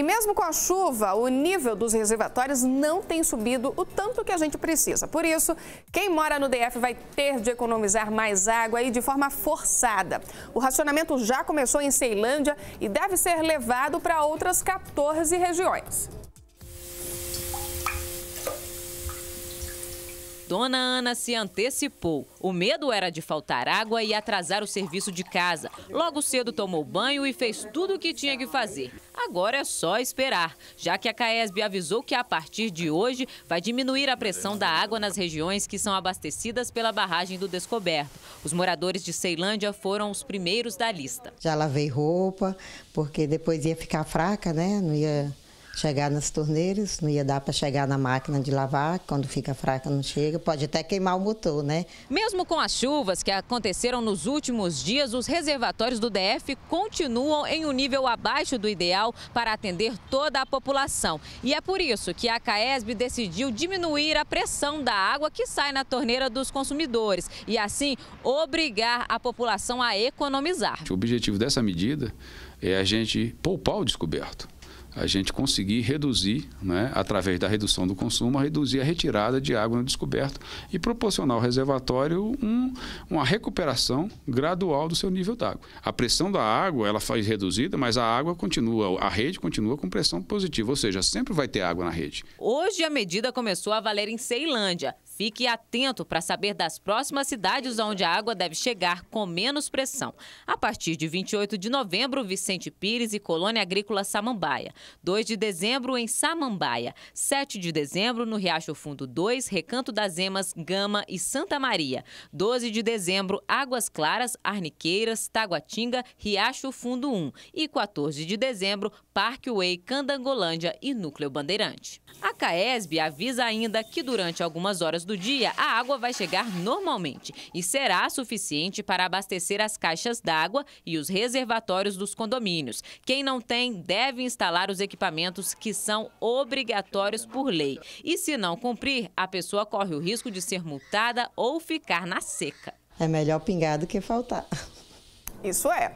E mesmo com a chuva, o nível dos reservatórios não tem subido o tanto que a gente precisa. Por isso, quem mora no DF vai ter de economizar mais água e de forma forçada. O racionamento já começou em Ceilândia e deve ser levado para outras 14 regiões. Dona Ana se antecipou. O medo era de faltar água e atrasar o serviço de casa. Logo cedo tomou banho e fez tudo o que tinha que fazer. Agora é só esperar, já que a CAESB avisou que a partir de hoje vai diminuir a pressão da água nas regiões que são abastecidas pela barragem do Descoberto. Os moradores de Ceilândia foram os primeiros da lista. Já lavei roupa, porque depois ia ficar fraca, né? Não ia chegar nas torneiras, não ia dar para chegar na máquina de lavar, quando fica fraca não chega, pode até queimar o motor, né? Mesmo com as chuvas que aconteceram nos últimos dias, os reservatórios do DF continuam em um nível abaixo do ideal para atender toda a população. E é por isso que a CAESB decidiu diminuir a pressão da água que sai na torneira dos consumidores e assim obrigar a população a economizar. O objetivo dessa medida é a gente poupar o descoberto a gente conseguir reduzir, né, através da redução do consumo, a reduzir a retirada de água no descoberto e proporcionar ao reservatório um, uma recuperação gradual do seu nível d'água. A pressão da água ela faz reduzida, mas a água continua, a rede continua com pressão positiva, ou seja, sempre vai ter água na rede. Hoje a medida começou a valer em Ceilândia. Fique atento para saber das próximas cidades onde a água deve chegar com menos pressão. A partir de 28 de novembro, Vicente Pires e Colônia Agrícola Samambaia. 2 de dezembro, em Samambaia. 7 de dezembro, no Riacho Fundo 2, Recanto das Emas, Gama e Santa Maria. 12 de dezembro, Águas Claras, Arniqueiras, Taguatinga, Riacho Fundo 1. E 14 de dezembro, Parkway, Candangolândia e Núcleo Bandeirante. A CAESB avisa ainda que durante algumas horas do do dia, a água vai chegar normalmente e será suficiente para abastecer as caixas d'água e os reservatórios dos condomínios. Quem não tem deve instalar os equipamentos que são obrigatórios por lei. E se não cumprir, a pessoa corre o risco de ser multada ou ficar na seca. É melhor pingar do que faltar. Isso é.